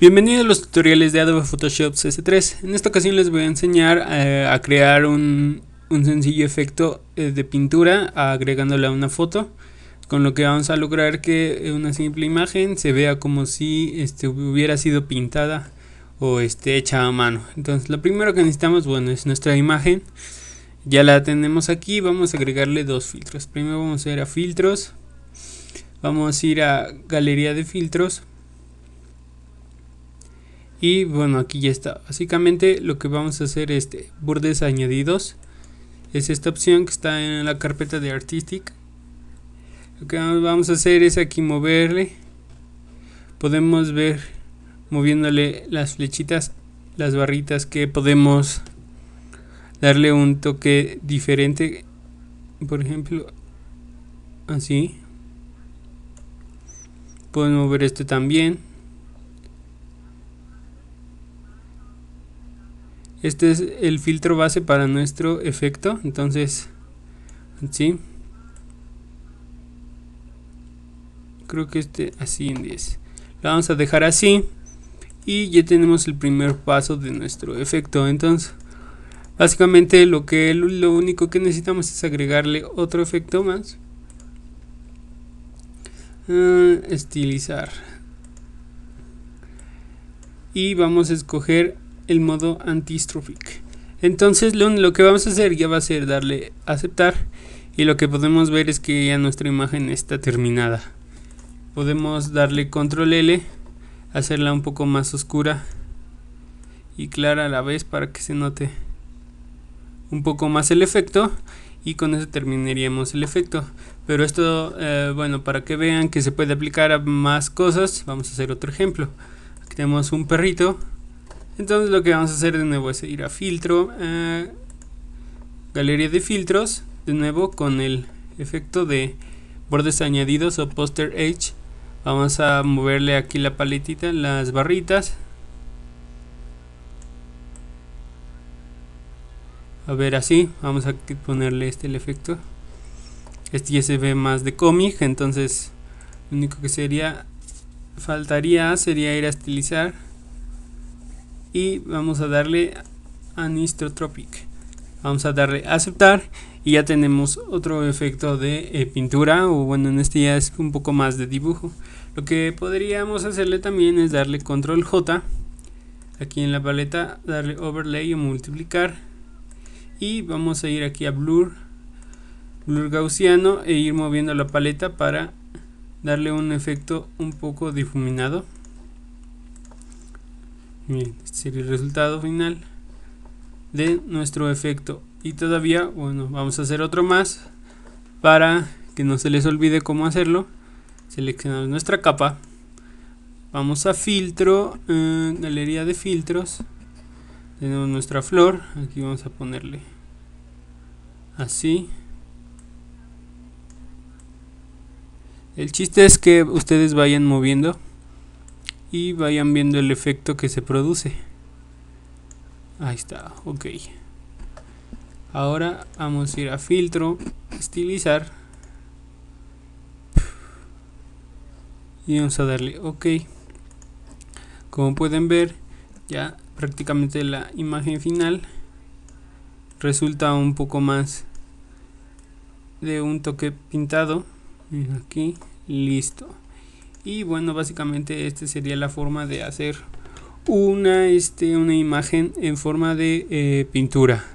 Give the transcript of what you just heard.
Bienvenidos a los tutoriales de Adobe Photoshop CS3. En esta ocasión les voy a enseñar eh, a crear un, sencillo efecto eh, de pintura agregándole a una foto. Con lo que vamos a lograr que una simple imagen se vea como si este, hubiera sido pintada o este, hecha a mano. Entonces lo primero que necesitamos bueno, es nuestra imagen. Ya la tenemos aquí, vamos a agregarle dos filtros. Primero vamos a ir a filtros, vamos a ir a galería de filtros y bueno aquí ya está básicamente lo que vamos a hacer es este, bordes añadidos es esta opción que está en la carpeta de artistic lo que vamos a hacer es aquí moverle podemos ver moviéndole las flechitas las barritas que podemos darle un toque diferente por ejemplo así podemos mover esto también Este es el filtro base para nuestro efecto. Entonces, sí. Creo que este así en 10. Lo vamos a dejar así. Y ya tenemos el primer paso de nuestro efecto. Entonces, básicamente lo, que, lo único que necesitamos es agregarle otro efecto más. Ah, estilizar y vamos a escoger el modo antistrophic. Entonces lo, que vamos a hacer ya va a ser darle aceptar y lo que podemos ver es que ya nuestra imagen está terminada. Podemos darle control L, hacerla un poco más oscura y clara a la vez para que se note un poco más el efecto y con eso terminaríamos el efecto pero esto eh, bueno para que vean que se puede aplicar a más cosas vamos a hacer otro ejemplo aquí tenemos un perrito entonces lo que vamos a hacer de nuevo es ir a filtro, galería de filtros, de nuevo con el efecto de bordes añadidos o poster edge. Vamos a moverle aquí la paletita, las barritas. A ver así, vamos a ponerle este el efecto. Este ya se ve más de cómic, entonces lo único que sería faltaría sería ir a estilizar y vamos a darle anisotropic vamos a darle aceptar y ya tenemos otro efecto de eh, pintura o bueno en este ya es un poco más de dibujo lo que podríamos hacerle también es darle control J aquí en la paleta darle overlay o multiplicar y vamos a ir aquí a blur blur gaussiano e ir moviendo la paleta para darle un efecto un poco difuminado este sería el resultado final de nuestro efecto. Y todavía, bueno, vamos a hacer otro más para que no se les olvide cómo hacerlo. Seleccionamos nuestra capa. Vamos a filtro, eh, galería de filtros. Tenemos nuestra flor. Aquí vamos a ponerle así. El chiste es que ustedes vayan moviendo y vayan viendo el efecto que se produce ahí está ok ahora vamos a ir a filtro estilizar y vamos a darle ok como pueden ver ya prácticamente la imagen final resulta un poco más de un toque pintado aquí listo y bueno básicamente esta sería la forma de hacer una, este, una imagen en forma de eh, pintura